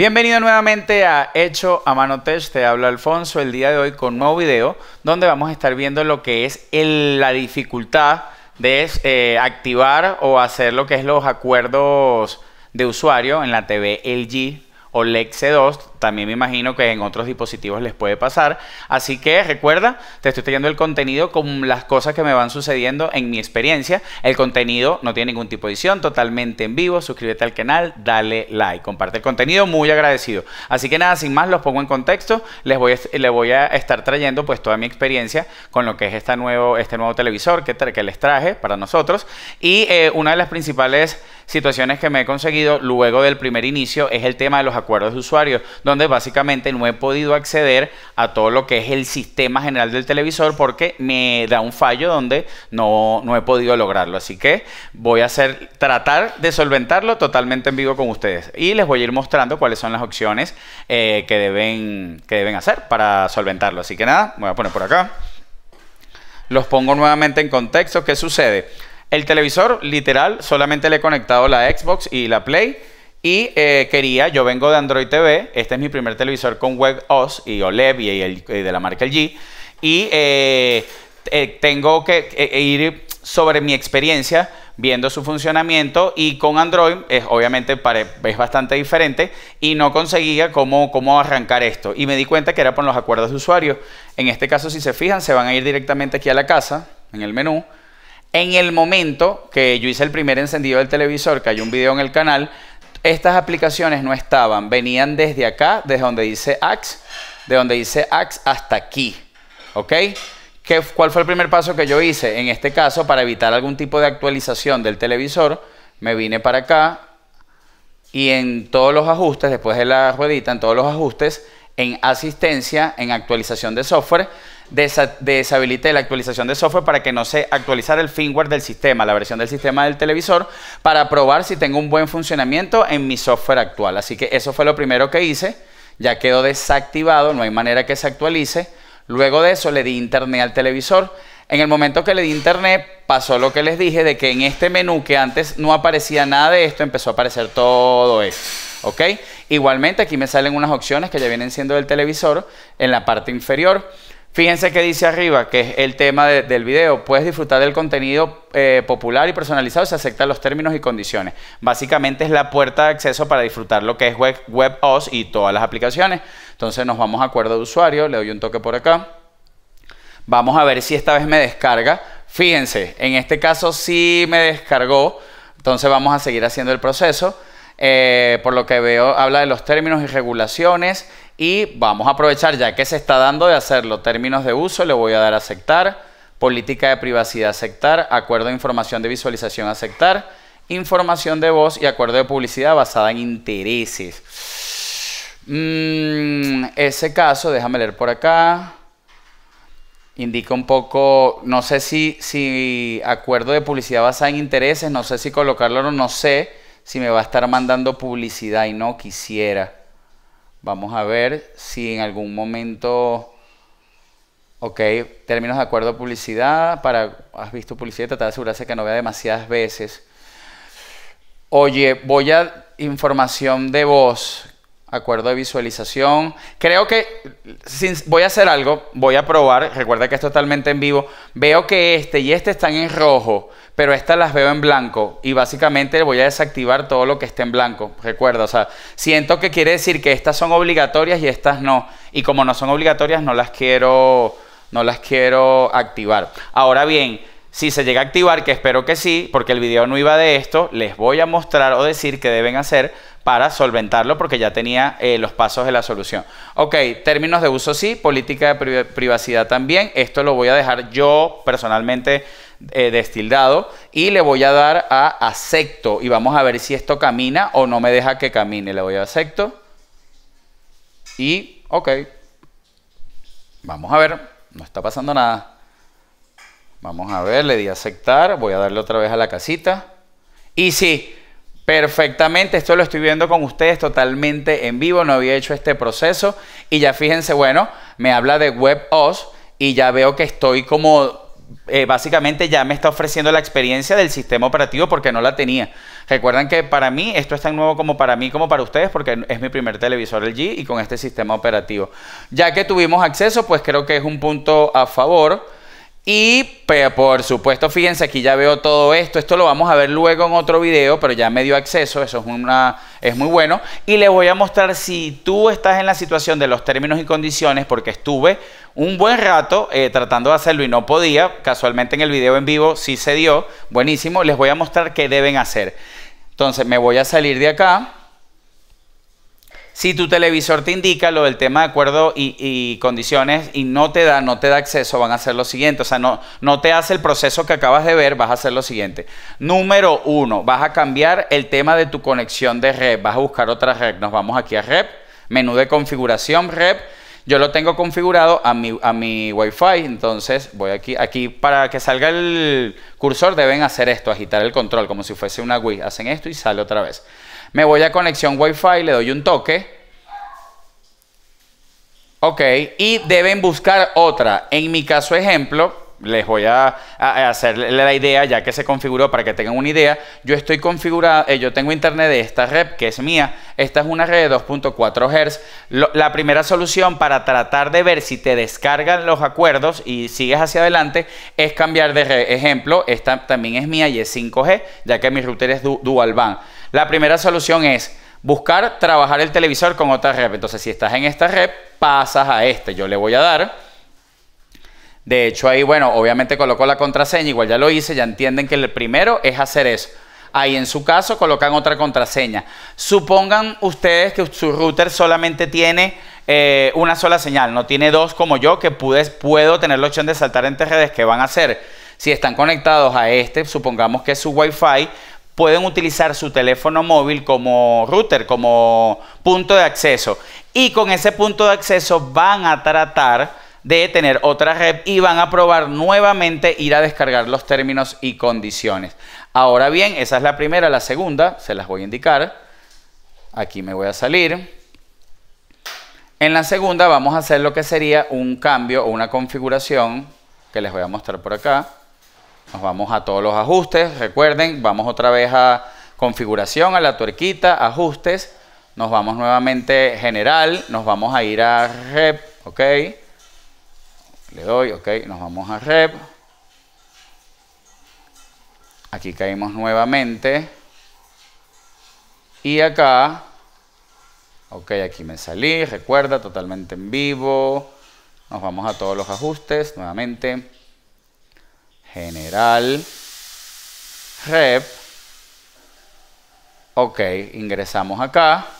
Bienvenido nuevamente a Hecho a Mano te habla Alfonso el día de hoy con un nuevo video donde vamos a estar viendo lo que es la dificultad de eh, activar o hacer lo que es los acuerdos de usuario en la TV LG o Lexe 2, también me imagino que en otros dispositivos les puede pasar. Así que recuerda, te estoy trayendo el contenido con las cosas que me van sucediendo en mi experiencia. El contenido no tiene ningún tipo de edición, totalmente en vivo. Suscríbete al canal, dale like, comparte el contenido, muy agradecido. Así que nada, sin más, los pongo en contexto. Les voy a, voy a estar trayendo pues toda mi experiencia con lo que es este nuevo televisor que, les traje para nosotros. Y eh, una de las principales situaciones que me he conseguido luego del primer inicio es el tema de los acuerdos de usuarios, donde básicamente no he podido acceder a todo lo que es el sistema general del televisor porque me da un fallo donde no, he podido lograrlo. Así que voy a hacer, tratar de solventarlo totalmente en vivo con ustedes. Y les voy a ir mostrando cuáles son las opciones eh, que, deben, que deben hacer para solventarlo. Así que nada, voy a poner por acá. Los pongo nuevamente en contexto. ¿Qué sucede? El televisor, literal, solamente le he conectado la Xbox y la Play. Y eh, quería, yo vengo de Android TV, este es mi primer televisor con WebOS y OLED y, el, de la marca LG. Y eh, eh, tengo que ir sobre mi experiencia viendo su funcionamiento y con Android es obviamente es bastante diferente y no conseguía cómo, cómo arrancar esto y me di cuenta que era por los acuerdos de usuario en este caso si se fijan se van a ir directamente aquí a la casa en el menú en el momento que yo hice el primer encendido del televisor, que hay un video en el canal, estas aplicaciones no estaban, venían desde acá, desde donde dice AX, de donde dice AX hasta aquí, ¿ok? ¿Cuál fue el primer paso que yo hice? En este caso, para evitar algún tipo de actualización del televisor, me vine para acá y en todos los ajustes, después de la ruedita, en todos los ajustes, en asistencia, en actualización de software, deshabilité la actualización de software para que no se actualizara el firmware del sistema, la versión del sistema del televisor, para probar si tengo un buen funcionamiento en mi software actual. Así que eso fue lo primero que hice. Ya quedó desactivado, no hay manera que se actualice. Luego de eso le di internet al televisor. En el momento que le di internet pasó lo que les dije de que en este menú que antes no aparecía nada de esto, empezó a aparecer todo esto. ¿ok? Igualmente aquí me salen unas opciones que ya vienen siendo del televisor en la parte inferior. Fíjense que dice arriba, que es el tema del video. Puedes disfrutar del contenido eh, popular y personalizado si aceptas los términos y condiciones. Básicamente es la puerta de acceso para disfrutar lo que es WebOS y todas las aplicaciones. Entonces nos vamos a acuerdo de usuario, le doy un toque por acá. Vamos a ver si esta vez me descarga. Fíjense, en este caso sí me descargó. Entonces vamos a seguir haciendo el proceso. Eh, por lo que veo, habla de los términos y regulaciones y vamos a aprovechar ya que se está dando de hacerlo. Términos de uso, le voy a dar a aceptar. Política de privacidad, aceptar. Acuerdo de información de visualización, aceptar. Información de voz y acuerdo de publicidad basada en intereses. Mm, ese caso, déjame leer por acá indica un poco, no sé si, si acuerdo de publicidad basada en intereses, no sé si colocarlo o no sé si me va a estar mandando publicidad y no quisiera. Vamos a ver si en algún momento... Ok, términos de acuerdo publicidad, para, has visto publicidad, tratar de asegurarse que no vea demasiadas veces. Oye, voy a información de voz, acuerdo de visualización. Creo que voy a hacer algo, voy a probar. Recuerda que es totalmente en vivo. Veo que este y este están en rojo, pero estas las veo en blanco. Y básicamente voy a desactivar todo lo que esté en blanco. Recuerda, o sea, siento que quiere decir que estas son obligatorias y estas no. Y como no son obligatorias, no las quiero, no las quiero activar. Ahora bien, si se llega a activar, que espero que sí, porque el video no iba de esto, les voy a mostrar o decir que deben hacer para solventarlo porque ya tenía eh, los pasos de la solución. Ok, términos de uso sí, política de privacidad también. Esto lo voy a dejar yo personalmente eh, destildado y le voy a dar a acepto y vamos a ver si esto camina o no me deja que camine. Le voy a acepto y ok. Vamos a ver, no está pasando nada. Vamos a ver, le di a aceptar, voy a darle otra vez a la casita. Y sí, perfectamente. Esto lo estoy viendo con ustedes totalmente en vivo. No había hecho este proceso. Y ya fíjense, bueno, me habla de WebOS y ya veo que estoy como eh, básicamente ya me está ofreciendo la experiencia del sistema operativo porque no la tenía. Recuerdan que para mí esto es tan nuevo como para mí como para ustedes porque es mi primer televisor LG y con este sistema operativo. Ya que tuvimos acceso, pues creo que es un punto a favor y por supuesto, fíjense, aquí ya veo todo esto. Esto lo vamos a ver luego en otro video, pero ya me dio acceso. Eso es, una, es muy bueno. Y les voy a mostrar si tú estás en la situación de los términos y condiciones, porque estuve un buen rato eh, tratando de hacerlo y no podía. Casualmente en el video en vivo sí se dio. Buenísimo. Les voy a mostrar qué deben hacer. Entonces me voy a salir de acá. Si tu televisor te indica lo del tema de acuerdo y, condiciones y no te da, no te da acceso, van a hacer lo siguiente. O sea, no, no te hace el proceso que acabas de ver, vas a hacer lo siguiente. Número uno, vas a cambiar el tema de tu conexión de red. Vas a buscar otra red. Nos vamos aquí a red, menú de configuración, red. Yo lo tengo configurado a mi, a mi Wi-Fi, entonces voy aquí, aquí para que salga el cursor deben hacer esto, agitar el control como si fuese una Wii. Hacen esto y sale otra vez. Me voy a conexión Wi-Fi, le doy un toque. Ok, y deben buscar otra. En mi caso, ejemplo, les voy a, hacer hacerle la idea ya que se configuró para que tengan una idea. Yo estoy configurado, eh, yo tengo internet de esta red que es mía. Esta es una red de 2.4 Hz. la primera solución para tratar de ver si te descargan los acuerdos y sigues hacia adelante es cambiar de red. Ejemplo, esta también es mía y es 5G, ya que mi router es dual band. La primera solución es buscar trabajar el televisor con otra red. Entonces, si estás en esta red, pasas a este. Yo le voy a dar. De hecho, ahí, bueno, obviamente coloco la contraseña, igual ya lo hice, ya entienden que el primero es hacer eso. Ahí en su caso colocan otra contraseña. Supongan ustedes que su router solamente tiene eh, una sola señal, no tiene dos como yo, que pude, puedo tener la opción de saltar entre redes que van a hacer. Si están conectados a este, supongamos que es su Wi-Fi, pueden utilizar su teléfono móvil como router, como punto de acceso. Y con ese punto de acceso van a tratar de tener otra red y van a probar nuevamente ir a descargar los términos y condiciones. Ahora bien, esa es la primera, la segunda, se las voy a indicar. Aquí me voy a salir. En la segunda vamos a hacer lo que sería un cambio o una configuración que les voy a mostrar por acá. Nos vamos a todos los ajustes. Recuerden, vamos otra vez a configuración, a la tuerquita, ajustes. Nos vamos nuevamente general. Nos vamos a ir a rep. Ok. Le doy, ok. Nos vamos a rep. Aquí caímos nuevamente. Y acá. Ok, aquí me salí. Recuerda, totalmente en vivo. Nos vamos a todos los ajustes nuevamente general, rep. Ok, ingresamos acá.